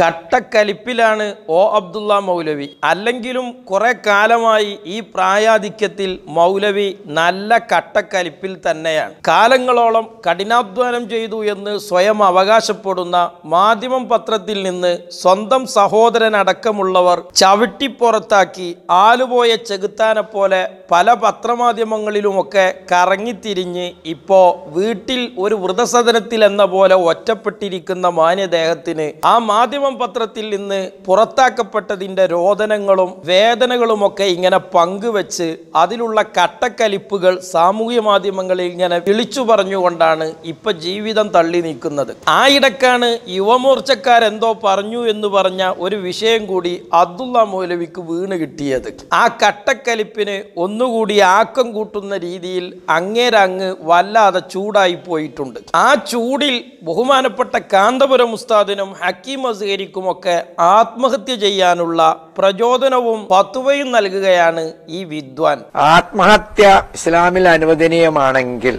കട്ടക്കലിപ്പിലാണ് O Abdulla മൗലവി അല്ലെങ്കിലും കുറേ കാലമായി ഈ പ്രായാധിക്യത്തിൽ മൗലവി നല്ല കട്ടക്കലിപ്പിൽ തന്നെയാണ് കാലങ്ങളോളം കഠിനാധ്വാനം ചെയ്തു എന്ന് സ്വയം അവകാശപ്പെടുന്ന മാധ്യമം പത്രത്തിൽ നിന്ന് സ്വന്തം സഹോദരനടക്കമുള്ളവർ ചവിട്ടിപ്പുറത്താക്കി ആലുപോയ ചെകുത്താനെപ്പോലെ പോലെ പല പത്രമാധ്യമങ്ങളിലുമൊക്കെ കറങ്ങിത്തിരിഞ്ഞ് ഇപ്പോൾ വീട്ടിൽ ഒരു വൃതസദനത്തിൽ എന്ന പോലെ ഒറ്റപ്പെട്ടിരിക്കുന്ന മാന്യദേഹത്തിന് ആ മാധ്യമ മാധ്യമം പത്രത്തിൽ നിന്ന് പുറത്താക്കപ്പെട്ടതിൻ്റെ രോദനങ്ങളും വേദനകളുമൊക്കെ ഇങ്ങനെ പങ്കുവെച്ച് അതിലുള്ള കട്ടക്കലിപ്പുകൾ സാമൂഹ്യ മാധ്യമങ്ങളിൽ ഇങ്ങനെ വിളിച്ചു പറഞ്ഞുകൊണ്ടാണ് ഇപ്പൊ ജീവിതം തള്ളി നീക്കുന്നത് ആയിടക്കാണ് യുവമോർച്ചക്കാരെന്തോ പറഞ്ഞു എന്ന് പറഞ്ഞ ഒരു വിഷയം കൂടി അബ്ദുള്ള മൗലവിക്ക് വീണ് കിട്ടിയത് ആ കട്ടക്കലിപ്പിന് ഒന്നുകൂടി ആക്കം കൂട്ടുന്ന രീതിയിൽ അങ്ങേരങ്ങ് വല്ലാതെ ചൂടായി പോയിട്ടുണ്ട് ആ ചൂടിൽ ബഹുമാനപ്പെട്ട കാന്തപുരം ഉസ്താദിനും ഹക്കീം അസീർ ക്രമീകരിക്കുമൊക്കെ ആത്മഹത്യ ചെയ്യാനുള്ള പ്രചോദനവും പത്തുവയും നൽകുകയാണ് ഈ വിദ്വാൻ ആത്മഹത്യ ഇസ്ലാമിൽ അനുവദനീയമാണെങ്കിൽ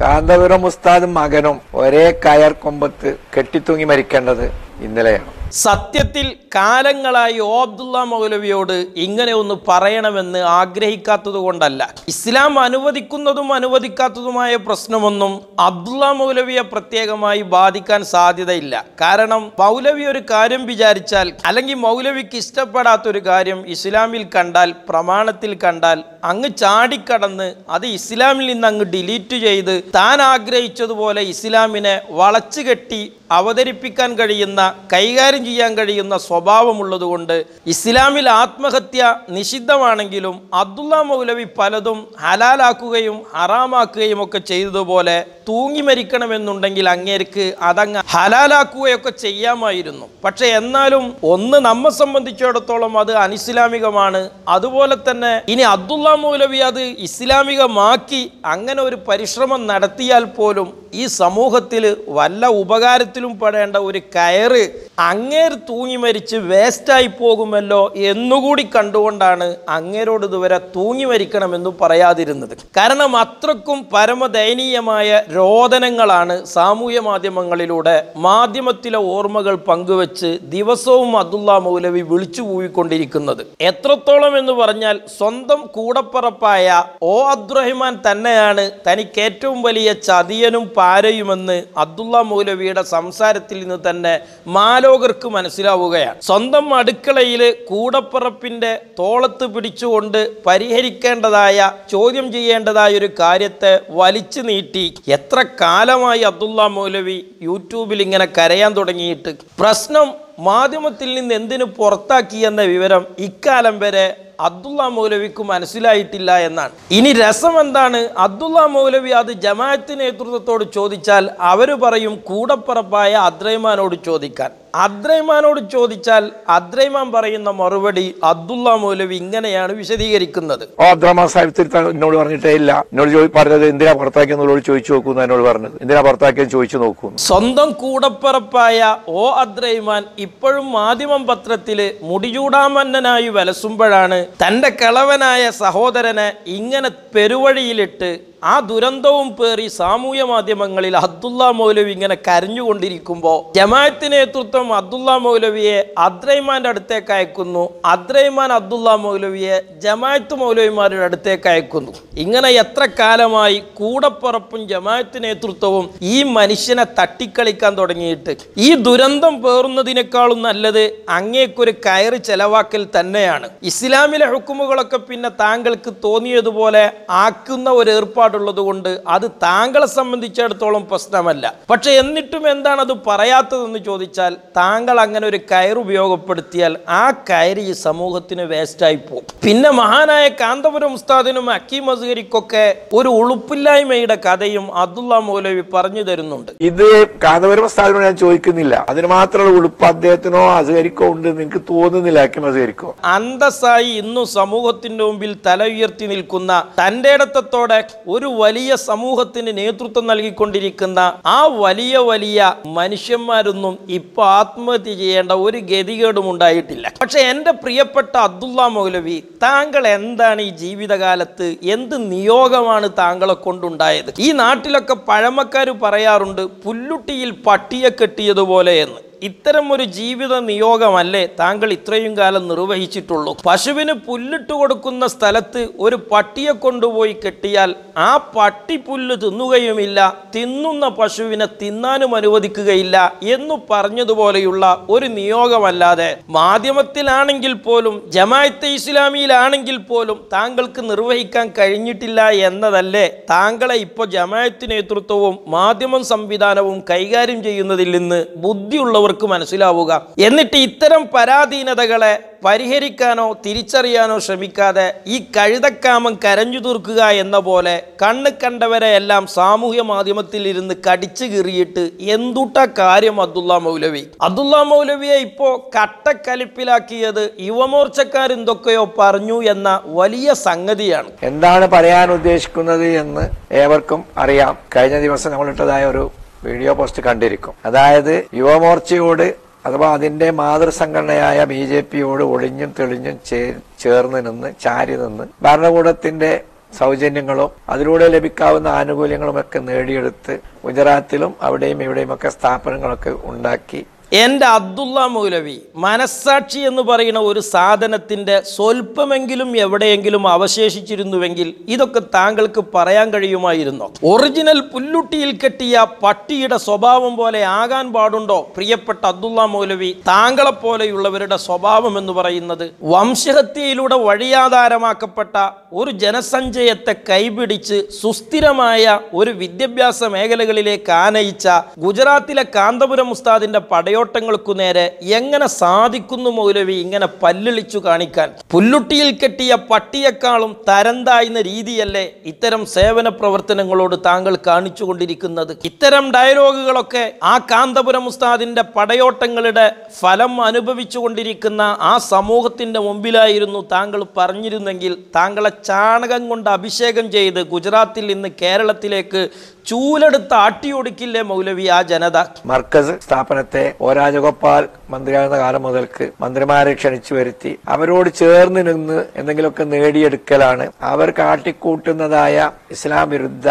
കാന്തപുരം ഉസ്താദും മകനും ഒരേ കയർ കൊമ്പത്ത് കെട്ടിത്തൂങ്ങി മരിക്കേണ്ടത് ഇന്നലെയാണ് സത്യത്തിൽ കാലങ്ങളായി ഓ അബ്ദുള്ള മൗലവിയോട് ഇങ്ങനെ ഒന്ന് പറയണമെന്ന് ആഗ്രഹിക്കാത്തത് കൊണ്ടല്ല ഇസ്ലാം അനുവദിക്കുന്നതും അനുവദിക്കാത്തതുമായ പ്രശ്നമൊന്നും അബ്ദുള്ള മൗലവിയെ പ്രത്യേകമായി ബാധിക്കാൻ സാധ്യതയില്ല കാരണം മൗലവി ഒരു കാര്യം വിചാരിച്ചാൽ അല്ലെങ്കിൽ മൗലവിക്ക് ഇഷ്ടപ്പെടാത്തൊരു കാര്യം ഇസ്ലാമിൽ കണ്ടാൽ പ്രമാണത്തിൽ കണ്ടാൽ അങ്ങ് ചാടിക്കടന്ന് അത് ഇസ്ലാമിൽ നിന്ന് അങ്ങ് ഡിലീറ്റ് ചെയ്ത് താൻ ആഗ്രഹിച്ചതുപോലെ ഇസ്ലാമിനെ വളച്ചുകെട്ടി അവതരിപ്പിക്കാൻ കഴിയുന്ന കൈകാര്യം ചെയ്യാൻ കഴിയുന്ന സ്വഭാവമുള്ളതുകൊണ്ട് ഇസ്ലാമിൽ ആത്മഹത്യ നിഷിദ്ധമാണെങ്കിലും അബ്ദുള്ള മൗലവി പലതും ഹലാലാക്കുകയും ഹറാമാക്കുകയും ഒക്കെ ചെയ്തതുപോലെ തൂങ്ങി മരിക്കണമെന്നുണ്ടെങ്കിൽ അങ്ങേർക്ക് അതങ്ങ് ഹലാലാക്കുകയൊക്കെ ചെയ്യാമായിരുന്നു പക്ഷെ എന്നാലും ഒന്ന് നമ്മെ സംബന്ധിച്ചിടത്തോളം അത് അനിസ്ലാമികമാണ് അതുപോലെ തന്നെ ഇനി അബ്ദുള്ള മൗലവി അത് ഇസ്ലാമികമാക്കി അങ്ങനെ ഒരു പരിശ്രമം നടത്തിയാൽ പോലും ഈ സമൂഹത്തിൽ വല്ല ഉപകാരത്തിലും പെടേണ്ട ഒരു കയർ കയർ അങ്ങേർ തൂങ്ങി മരിച്ച് വേസ്റ്റായി പോകുമല്ലോ എന്നുകൂടി കണ്ടുകൊണ്ടാണ് അങ്ങേരോട് ഇതുവരെ തൂങ്ങി മരിക്കണമെന്ന് പറയാതിരുന്നത് കാരണം അത്രക്കും പരമദയനീയമായ രോദനങ്ങളാണ് സാമൂഹ്യ മാധ്യമങ്ങളിലൂടെ മാധ്യമത്തിലെ ഓർമ്മകൾ പങ്കുവച്ച് ദിവസവും അബ്ദുള്ള മൗലവി വിളിച്ചു പോയിക്കൊണ്ടിരിക്കുന്നത് എത്രത്തോളം എന്ന് പറഞ്ഞാൽ സ്വന്തം കൂടപ്പറപ്പായ ഒ അബ്ദുറഹിമാൻ തന്നെയാണ് തനിക്ക് ഏറ്റവും വലിയ ചതിയനും പാരയുമെന്ന് അബ്ദുള്ള മൗലവിയുടെ സംസാരത്തിൽ നിന്ന് തന്നെ മാലോകർക്ക് മനസ്സിലാവുകയാണ് സ്വന്തം അടുക്കളയിൽ കൂടപ്പറപ്പിൻ്റെ തോളത്ത് പിടിച്ചുകൊണ്ട് പരിഹരിക്കേണ്ടതായ ചോദ്യം ചെയ്യേണ്ടതായ ഒരു കാര്യത്തെ വലിച്ചു നീട്ടി എത്ര കാലമായി അബ്ദുള്ള മൗലവി യൂട്യൂബിൽ ഇങ്ങനെ കരയാൻ തുടങ്ങിയിട്ട് പ്രശ്നം മാധ്യമത്തിൽ നിന്ന് എന്തിനു പുറത്താക്കി എന്ന വിവരം ഇക്കാലം വരെ അബ്ദുള്ള മൗലവിക്ക് മനസ്സിലായിട്ടില്ല എന്നാണ് ഇനി രസം എന്താണ് അബ്ദുള്ള മൗലവി അത് ജമാഅത്ത് നേതൃത്വത്തോട് ചോദിച്ചാൽ അവർ പറയും കൂടപ്പറപ്പായ അദ്രൈമാനോട് ചോദിക്കാൻ അദ്രൈമാനോട് ചോദിച്ചാൽ അദ്രൈമാൻ പറയുന്ന മറുപടി അബ്ദുള്ള മൗലവി ഇങ്ങനെയാണ് വിശദീകരിക്കുന്നത് ഓ അബ്ദുറഹ്മാൻ സാഹിബ് എന്നോട് പറഞ്ഞിട്ടേ ഇല്ല എന്നോട് പറഞ്ഞത് എന്തിനാ പുറത്താക്കി എന്നുള്ളോട് ചോദിച്ചു നോക്കൂ എന്നോട് പറഞ്ഞത് എന്തിനാ പുറത്താക്കിയെന്ന് ചോദിച്ചു നോക്കൂ സ്വന്തം കൂടപ്പറപ്പായ ഓ അദ്രൈമാൻ ഇപ്പോഴും മാധ്യമം പത്രത്തില് മുടിചൂടാമന്നനായി വലസുമ്പോഴാണ് തന്റെ കളവനായ സഹോദരനെ ഇങ്ങനെ പെരുവഴിയിലിട്ട് ആ ദുരന്തവും പേറി സാമൂഹ്യ മാധ്യമങ്ങളിൽ അബ്ദുള്ള മൗലവി ഇങ്ങനെ കരഞ്ഞുകൊണ്ടിരിക്കുമ്പോൾ ജമാഅത്ത് നേതൃത്വം അബ്ദുള്ള മൗലവിയെ അദ്രൈമാൻ്റെ അടുത്തേക്ക് അയക്കുന്നു അദ്രൈമാൻ അബ്ദുള്ള മൗലവിയെ ജമാഅത്ത് മൗലവിമാരുടെ അടുത്തേക്ക് അയക്കുന്നു ഇങ്ങനെ എത്ര കാലമായി കൂടപ്പുറപ്പും ജമാഅത്ത് നേതൃത്വവും ഈ മനുഷ്യനെ തട്ടിക്കളിക്കാൻ തുടങ്ങിയിട്ട് ഈ ദുരന്തം പേറുന്നതിനേക്കാളും നല്ലത് അങ്ങേക്കൊരു കയറി ചെലവാക്കൽ തന്നെയാണ് ഇസ്ലാമിലെ ഹുക്കുമുകളൊക്കെ പിന്നെ താങ്കൾക്ക് തോന്നിയതുപോലെ ആക്കുന്ന ഒരു ഏർപ്പാട് നിലപാടുള്ളത് കൊണ്ട് അത് താങ്കളെ സംബന്ധിച്ചിടത്തോളം പ്രശ്നമല്ല പക്ഷേ എന്നിട്ടും എന്താണ് അത് പറയാത്തതെന്ന് ചോദിച്ചാൽ താങ്കൾ അങ്ങനെ ഒരു കയർ ഉപയോഗപ്പെടുത്തിയാൽ ആ കയറ് ഈ സമൂഹത്തിന് വേസ്റ്റായി പോകും പിന്നെ മഹാനായ കാന്തപുരം ഉസ്താദിനും അക്കീം അസുഖരിക്കൊക്കെ ഒരു ഉളുപ്പില്ലായ്മയുടെ കഥയും അബ്ദുള്ള മൗലവി പറഞ്ഞു തരുന്നുണ്ട് ഇത് കാന്തപുരം ഉസ്താദിനോട് ഞാൻ ചോദിക്കുന്നില്ല അതിന് മാത്രമുള്ള ഉളുപ്പ് അദ്ദേഹത്തിനോ അസുഖരിക്കോ ഉണ്ട് നിങ്ങൾക്ക് തോന്നുന്നില്ല അക്കീം അസുഖരിക്കോ അന്തസ്സായി ഇന്നും സമൂഹത്തിന്റെ മുമ്പിൽ തല ഉയർത്തി നിൽക്കുന്ന തന്റെ ഒരു ഒരു വലിയ സമൂഹത്തിന് നേതൃത്വം നൽകിക്കൊണ്ടിരിക്കുന്ന ആ വലിയ വലിയ മനുഷ്യന്മാരൊന്നും ഇപ്പോൾ ആത്മഹത്യ ചെയ്യേണ്ട ഒരു ഗതികേടും ഉണ്ടായിട്ടില്ല പക്ഷെ എൻ്റെ പ്രിയപ്പെട്ട അബ്ദുള്ള മൗലവി താങ്കൾ എന്താണ് ഈ ജീവിതകാലത്ത് എന്ത് നിയോഗമാണ് താങ്കളെ കൊണ്ടുണ്ടായത് ഈ നാട്ടിലൊക്കെ പഴമക്കാർ പറയാറുണ്ട് പുല്ലുട്ടിയിൽ പട്ടിയെ കെട്ടിയതുപോലെ എന്ന് ഇത്തരം ഒരു ജീവിത നിയോഗമല്ലേ താങ്കൾ ഇത്രയും കാലം നിർവഹിച്ചിട്ടുള്ളൂ പശുവിന് പുല്ലിട്ട് കൊടുക്കുന്ന സ്ഥലത്ത് ഒരു പട്ടിയെ കൊണ്ടുപോയി കെട്ടിയാൽ ആ പട്ടി പുല്ല് തിന്നുകയുമില്ല തിന്നുന്ന പശുവിനെ തിന്നാനും അനുവദിക്കുകയില്ല എന്ന് പറഞ്ഞതുപോലെയുള്ള ഒരു നിയോഗമല്ലാതെ മാധ്യമത്തിലാണെങ്കിൽ പോലും ജമായത്തെ ഇസ്ലാമിയിലാണെങ്കിൽ പോലും താങ്കൾക്ക് നിർവഹിക്കാൻ കഴിഞ്ഞിട്ടില്ല എന്നതല്ലേ താങ്കളെ ഇപ്പോൾ ജമായത്ത് നേതൃത്വവും മാധ്യമ സംവിധാനവും കൈകാര്യം ചെയ്യുന്നതിൽ നിന്ന് ബുദ്ധിയുള്ളവർ അവർക്ക് മനസ്സിലാവുക എന്നിട്ട് ഇത്തരം പരാധീനതകളെ പരിഹരിക്കാനോ തിരിച്ചറിയാനോ ശ്രമിക്കാതെ ഈ കഴുതക്കാമം കരഞ്ഞു തീർക്കുക എന്ന പോലെ കണ്ണ് കണ്ടവരെ എല്ലാം സാമൂഹ്യ മാധ്യമത്തിൽ ഇരുന്ന് കടിച്ചു കീറിയിട്ട് എന്തുട്ട കാര്യം അബ്ദുള്ള മൗലവി അബ്ദുള്ള മൗലവിയെ ഇപ്പോൾ കട്ടക്കലിപ്പിലാക്കിയത് യുവമോർച്ചക്കാർ എന്തൊക്കെയോ പറഞ്ഞു എന്ന വലിയ സംഗതിയാണ് എന്താണ് പറയാൻ ഉദ്ദേശിക്കുന്നത് എന്ന് ഏവർക്കും അറിയാം കഴിഞ്ഞ ദിവസം നമ്മളിട്ടതായ ഒരു വീഡിയോ പോസ്റ്റ് കണ്ടിരിക്കും അതായത് യുവമോർച്ചയോട് അഥവാ അതിന്റെ മാതൃസംഘടനയായ ബി ജെ പിയോട് ഒളിഞ്ഞും തെളിഞ്ഞും ചേർന്ന് നിന്ന് ചാരി നിന്ന് ഭരണകൂടത്തിന്റെ സൗജന്യങ്ങളും അതിലൂടെ ലഭിക്കാവുന്ന ഒക്കെ നേടിയെടുത്ത് ഗുജറാത്തിലും അവിടെയും ഒക്കെ സ്ഥാപനങ്ങളൊക്കെ ഉണ്ടാക്കി എൻ്റെ അബ്ദുള്ള മൗലവി മനസ്സാക്ഷി എന്ന് പറയുന്ന ഒരു സാധനത്തിൻ്റെ സ്വല്പമെങ്കിലും എവിടെയെങ്കിലും അവശേഷിച്ചിരുന്നുവെങ്കിൽ ഇതൊക്കെ താങ്കൾക്ക് പറയാൻ കഴിയുമായിരുന്നോ ഒറിജിനൽ പുല്ലുട്ടിയിൽ കെട്ടിയ പട്ടിയുടെ സ്വഭാവം പോലെ ആകാൻ പാടുണ്ടോ പ്രിയപ്പെട്ട അബ്ദുള്ള മൗലവി താങ്കളെപ്പോലെയുള്ളവരുടെ സ്വഭാവം എന്ന് പറയുന്നത് വംശഹത്യയിലൂടെ വഴിയാധാരമാക്കപ്പെട്ട ഒരു ജനസഞ്ചയത്തെ കൈപിടിച്ച് സുസ്ഥിരമായ ഒരു വിദ്യാഭ്യാസ മേഖലകളിലേക്ക് ആനയിച്ച ഗുജറാത്തിലെ കാന്തപുരം ഉസ്താദിൻ്റെ പടയോ മേലോട്ടങ്ങൾക്കു നേരെ എങ്ങനെ സാധിക്കുന്നു മൗലവി ഇങ്ങനെ പല്ലിളിച്ചു കാണിക്കാൻ പുല്ലുട്ടിയിൽ കെട്ടിയ പട്ടിയെക്കാളും തരന്തായുന്ന രീതിയല്ലേ ഇത്തരം സേവന പ്രവർത്തനങ്ങളോട് താങ്കൾ കാണിച്ചുകൊണ്ടിരിക്കുന്നത് ഇത്തരം ഡയലോഗുകളൊക്കെ ആ കാന്തപുരം ഉസ്താദിൻ്റെ പടയോട്ടങ്ങളുടെ ഫലം അനുഭവിച്ചു കൊണ്ടിരിക്കുന്ന ആ സമൂഹത്തിൻ്റെ മുമ്പിലായിരുന്നു താങ്കൾ പറഞ്ഞിരുന്നെങ്കിൽ താങ്കളെ ചാണകം കൊണ്ട് അഭിഷേകം ചെയ്ത് ഗുജറാത്തിൽ നിന്ന് കേരളത്തിലേക്ക് ചൂലെടുത്ത് ആട്ടിയൊടുക്കില്ലേ മൗലവി ആ ജനത മർക്കസ് സ്ഥാപനത്തെ ഓ രാജഗോപാൽ മന്ത്രിയാകുന്ന കാലം മുതൽക്ക് മന്ത്രിമാരെ ക്ഷണിച്ചു വരുത്തി അവരോട് ചേർന്ന് നിന്ന് എന്തെങ്കിലുമൊക്കെ നേടിയെടുക്കലാണ് അവർ കാട്ടിക്കൂട്ടുന്നതായ ഇസ്ലാം വിരുദ്ധ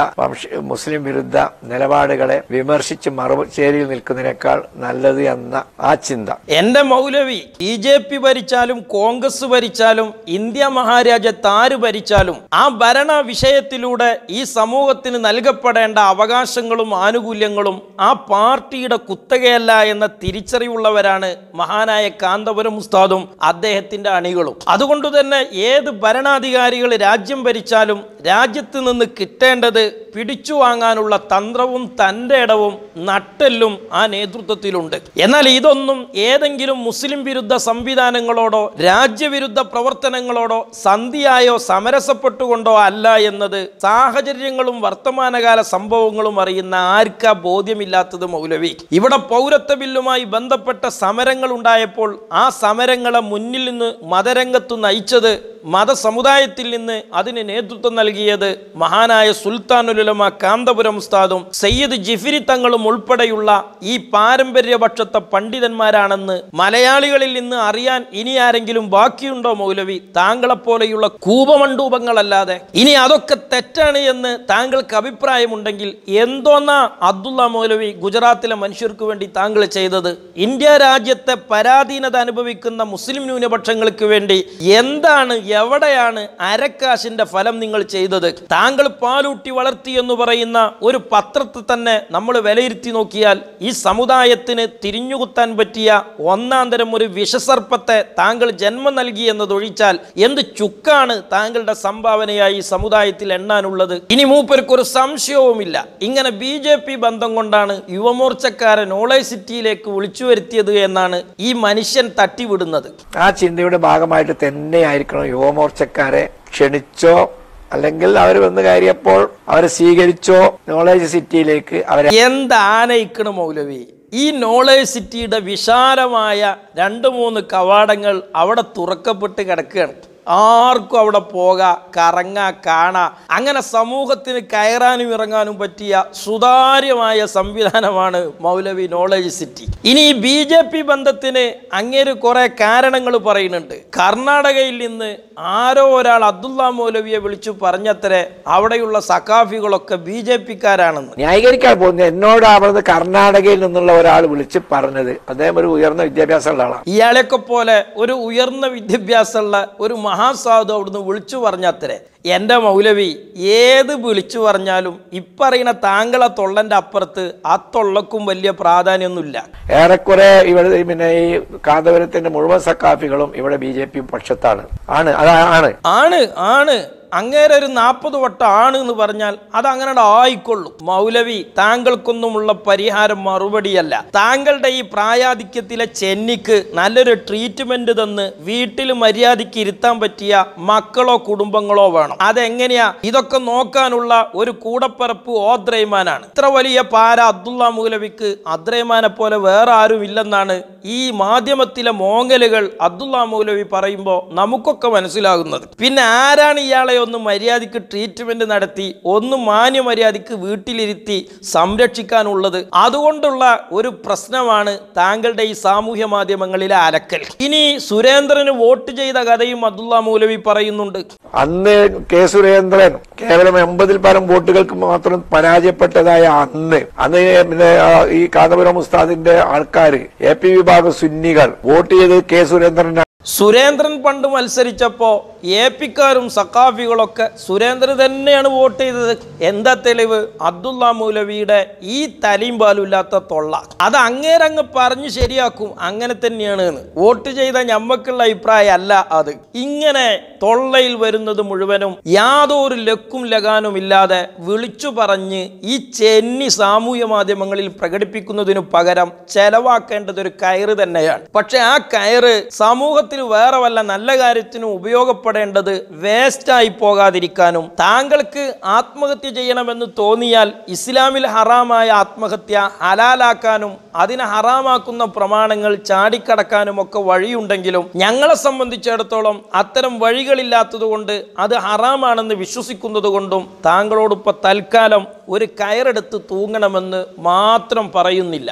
മുസ്ലിം വിരുദ്ധ നിലപാടുകളെ വിമർശിച്ച് മറുചേരിയിൽ നിൽക്കുന്നതിനേക്കാൾ നല്ലത് എന്ന ആ ചിന്ത എന്റെ മൗലവി ബി ജെ പി ഭരിച്ചാലും കോൺഗ്രസ് ഭരിച്ചാലും ഇന്ത്യ മഹാരാജ്യത്ത് ആര് ഭരിച്ചാലും ആ ഭരണ വിഷയത്തിലൂടെ ഈ സമൂഹത്തിന് നൽകപ്പെടേണ്ട അവകാശങ്ങളും ആനുകൂല്യങ്ങളും ആ പാർട്ടിയുടെ കുത്തകയല്ല എന്ന തിരിച്ചറിവുള്ളവരാണ് മഹാനായ കാന്തപുരം ഉസ്താദും അദ്ദേഹത്തിൻ്റെ അണികളും അതുകൊണ്ട് തന്നെ ഏത് ഭരണാധികാരികൾ രാജ്യം ഭരിച്ചാലും രാജ്യത്ത് നിന്ന് കിട്ടേണ്ടത് പിടിച്ചു വാങ്ങാനുള്ള തന്ത്രവും തൻ്റെ ഇടവും നട്ടെല്ലും ആ നേതൃത്വത്തിലുണ്ട് എന്നാൽ ഇതൊന്നും ഏതെങ്കിലും മുസ്ലിം വിരുദ്ധ സംവിധാനങ്ങളോടോ രാജ്യവിരുദ്ധ പ്രവർത്തനങ്ങളോടോ സന്ധിയായോ സമരസപ്പെട്ടുകൊണ്ടോ അല്ല എന്നത് സാഹചര്യങ്ങളും വർത്തമാനകാല സംഭവങ്ങളും അറിയുന്ന ആർക്കാ ബോധ്യമില്ലാത്തത് മൗലവി ഇവിടെ പൗരത്വ ബില്ലുമായി ബന്ധപ്പെട്ട സമരം സമരങ്ങൾ ഉണ്ടായപ്പോൾ ആ സമരങ്ങളെ മുന്നിൽ നിന്ന് മതരംഗത്തു നയിച്ചത് മതസമുദായത്തിൽ നിന്ന് അതിന് നേതൃത്വം നൽകിയത് മഹാനായ സുൽത്താനുലമ കാന്തപുരം ഉസ്താദും സയ്യിദ് ജിഫിരി തങ്ങളും ഉൾപ്പെടെയുള്ള ഈ പാരമ്പര്യപക്ഷത്തെ പണ്ഡിതന്മാരാണെന്ന് മലയാളികളിൽ നിന്ന് അറിയാൻ ഇനി ആരെങ്കിലും ബാക്കിയുണ്ടോ മൗലവി താങ്കളെപ്പോലെയുള്ള കൂപമണ്ഡൂപങ്ങളല്ലാതെ ഇനി അതൊക്കെ തെറ്റാണ് എന്ന് താങ്കൾക്ക് അഭിപ്രായമുണ്ടെങ്കിൽ എന്തോന്നാ അബ്ദുള്ള മൗലവി ഗുജറാത്തിലെ മനുഷ്യർക്ക് വേണ്ടി താങ്കൾ ചെയ്തത് ഇന്ത്യ രാജ്യത്തെ പരാധീനത അനുഭവിക്കുന്ന മുസ്ലിം ന്യൂനപക്ഷങ്ങൾക്ക് വേണ്ടി എന്താണ് എവിടെയാണ് അരക്കാശിന്റെ ഫലം നിങ്ങൾ ചെയ്തത് താങ്കൾ പാലൂട്ടി വളർത്തി എന്ന് പറയുന്ന ഒരു പത്രത്തെ തന്നെ നമ്മൾ വിലയിരുത്തി നോക്കിയാൽ ഈ സമുദായത്തിന് തിരിഞ്ഞുകുത്താൻ പറ്റിയ ഒന്നാം തരം ഒരു വിഷസർപ്പത്തെ താങ്കൾ ജന്മം നൽകി എന്നതൊഴിച്ചാൽ എന്ത് ചുക്കാണ് താങ്കളുടെ സംഭാവനയായി സമുദായത്തിൽ എണ്ണാനുള്ളത് ഇനി മൂപ്പർക്കൊരു സംശയവുമില്ല ഇങ്ങനെ ബി ബന്ധം കൊണ്ടാണ് യുവമോർച്ചക്കാരൻ ഓളേ സിറ്റിയിലേക്ക് വിളിച്ചു വരുത്തിയത് എന്നാണ് ഈ മനുഷ്യൻ തട്ടിവിടുന്നത് ആ ചിന്തയുടെ ഭാഗമായിട്ട് തന്നെയായിരിക്കണം യുവമോർച്ചക്കാരെ ക്ഷണിച്ചോ അല്ലെങ്കിൽ അവർ വന്ന് കയറിയപ്പോൾ അവരെ സ്വീകരിച്ചോ നോളേജ് സിറ്റിയിലേക്ക് അവരെ എന്താനയിക്കണം മൗലവി ഈ നോളേജ് സിറ്റിയുടെ വിശാലമായ രണ്ട് മൂന്ന് കവാടങ്ങൾ അവിടെ തുറക്കപ്പെട്ട് കിടക്കുകയാണ് ആർക്കും അവിടെ പോകാം കറങ്ങാ കാണ അങ്ങനെ സമൂഹത്തിന് കയറാനും ഇറങ്ങാനും പറ്റിയ സുതാര്യമായ സംവിധാനമാണ് മൗലവി നോളജ് സിറ്റി ഇനി ബി ജെ പി ബന്ധത്തിന് അങ്ങേര് കുറേ കാരണങ്ങൾ പറയുന്നുണ്ട് കർണാടകയിൽ നിന്ന് ആരോ ഒരാൾ അബ്ദുള്ള മൗലവിയെ വിളിച്ചു പറഞ്ഞത്രേ അവിടെയുള്ള സഖാഫികളൊക്കെ ബി ജെ പിക്കാരാണെന്ന് ന്യായീകരിക്കാൻ പോകുന്നത് എന്നോട് അവിടുന്ന് കർണാടകയിൽ നിന്നുള്ള ഒരാൾ വിളിച്ച് പറഞ്ഞത് അദ്ദേഹം ഒരു ഉയർന്ന വിദ്യാഭ്യാസമുള്ള ആളാണ് ഇയാളെയൊക്കെ പോലെ ഒരു ഉയർന്ന വിദ്യാഭ്യാസമുള്ള ഒരു മഹാസാധു അവിടുന്ന് വിളിച്ചു പറഞ്ഞത്രേ എൻ്റെ മൗലവി ഏത് വിളിച്ചു പറഞ്ഞാലും ഇപ്പറയുന്ന താങ്കളെ തൊള്ളൻ്റെ അപ്പുറത്ത് ആ തൊള്ളക്കും വലിയ പ്രാധാന്യമൊന്നുമില്ല ഏറെക്കുറെ ഇവിടെ പിന്നെ ഈ കാന്തപുരത്തിന്റെ മുഴുവൻ സക്കാഫികളും ഇവിടെ ബി ജെ പി പക്ഷത്താണ് ആണ് അതാണ് ആണ് ആണ് അങ്ങേരെ ഒരു നാൽപ്പത് വട്ടം ആണ് എന്ന് പറഞ്ഞാൽ അത് അങ്ങനെ ആയിക്കൊള്ളും മൗലവി താങ്കൾക്കൊന്നുമുള്ള പരിഹാരം മറുപടിയല്ല താങ്കളുടെ ഈ പ്രായാധിക്യത്തിലെ ചെന്നിക്ക് നല്ലൊരു ട്രീറ്റ്മെന്റ് തന്ന് വീട്ടിൽ മര്യാദയ്ക്ക് ഇരുത്താൻ പറ്റിയ മക്കളോ കുടുംബങ്ങളോ വേണം അതെങ്ങനെയാ ഇതൊക്കെ നോക്കാനുള്ള ഒരു കൂടപ്പറപ്പ് ഓദ്രൈമാനാണ് ഇത്ര വലിയ പാര അബ്ദുള്ള മൗലവിക്ക് അദ്രൈമാനെ പോലെ വേറെ ആരും ഇല്ലെന്നാണ് ഈ മാധ്യമത്തിലെ മോങ്ങലുകൾ അബ്ദുള്ള മൗലവി പറയുമ്പോൾ നമുക്കൊക്കെ മനസ്സിലാകുന്നത് പിന്നെ ആരാണ് ഇയാളെ ഒന്ന് മര്യാദയ്ക്ക് ട്രീറ്റ്മെൻറ്റ് നടത്തി ഒന്ന് മാന്യമര്യാദയ്ക്ക് വീട്ടിലിരുത്തി സംരക്ഷിക്കാനുള്ളത് അതുകൊണ്ടുള്ള ഒരു പ്രശ്നമാണ് താങ്കളുടെ ഈ സാമൂഹ്യ മാധ്യമങ്ങളിലെ അലക്കൽ ഇനി സുരേന്ദ്രന് വോട്ട് ചെയ്ത കഥയും അബ്ദുള്ള മൗലവി പറയുന്നുണ്ട് അന്ന് കെ സുരേന്ദ്രൻ കേവലം എൺപതിൽ പരം വോട്ടുകൾക്ക് മാത്രം പരാജയപ്പെട്ടതായ അന്ന് അന്ന് പിന്നെ ഈ കാന്തപുരം ഉസ്താദിന്റെ ആൾക്കാർ എ പി വിഭാഗ സുന്നികൾ വോട്ട് ചെയ്ത് കെ സുരേന്ദ്രൻ സുരേന്ദ്രൻ പണ്ട് മത്സരിച്ചപ്പോൾ എ പിക്കാരും സക്കാഫികളൊക്കെ സുരേന്ദ്രൻ തന്നെയാണ് വോട്ട് ചെയ്തത് എന്താ തെളിവ് അബ്ദുള്ള മൂലവിയുടെ ഈ തലയും പാലുമില്ലാത്ത തൊള്ള അത് അങ്ങേരങ്ങ് പറഞ്ഞ് ശരിയാക്കും അങ്ങനെ തന്നെയാണ് എന്ന് വോട്ട് ചെയ്ത ഞമ്മക്കുള്ള അഭിപ്രായം അല്ല അത് ഇങ്ങനെ തൊള്ളയിൽ വരുന്നത് മുഴുവനും യാതൊരു ലക്കും ലഗാനും ഇല്ലാതെ വിളിച്ചു പറഞ്ഞ് ഈ ചെന്നി സാമൂഹ്യ മാധ്യമങ്ങളിൽ പ്രകടിപ്പിക്കുന്നതിനു പകരം ചെലവാക്കേണ്ടത് ഒരു കയറ് തന്നെയാണ് പക്ഷെ ആ കയറ് സമൂഹ സമൂഹത്തിൽ വേറെ വല്ല നല്ല കാര്യത്തിനും ഉപയോഗപ്പെടേണ്ടത് വേസ്റ്റായി പോകാതിരിക്കാനും താങ്കൾക്ക് ആത്മഹത്യ ചെയ്യണമെന്ന് തോന്നിയാൽ ഇസ്ലാമിൽ ഹറാമായ ആത്മഹത്യ ഹലാലാക്കാനും അതിനെ ഹറാമാക്കുന്ന പ്രമാണങ്ങൾ ചാടിക്കടക്കാനും ഒക്കെ വഴിയുണ്ടെങ്കിലും ഞങ്ങളെ സംബന്ധിച്ചിടത്തോളം അത്തരം വഴികളില്ലാത്തതുകൊണ്ട് അത് ഹറാമാണെന്ന് വിശ്വസിക്കുന്നത് കൊണ്ടും താങ്കളോടൊപ്പം തൽക്കാലം ഒരു കയറെടുത്ത് തൂങ്ങണമെന്ന് മാത്രം പറയുന്നില്ല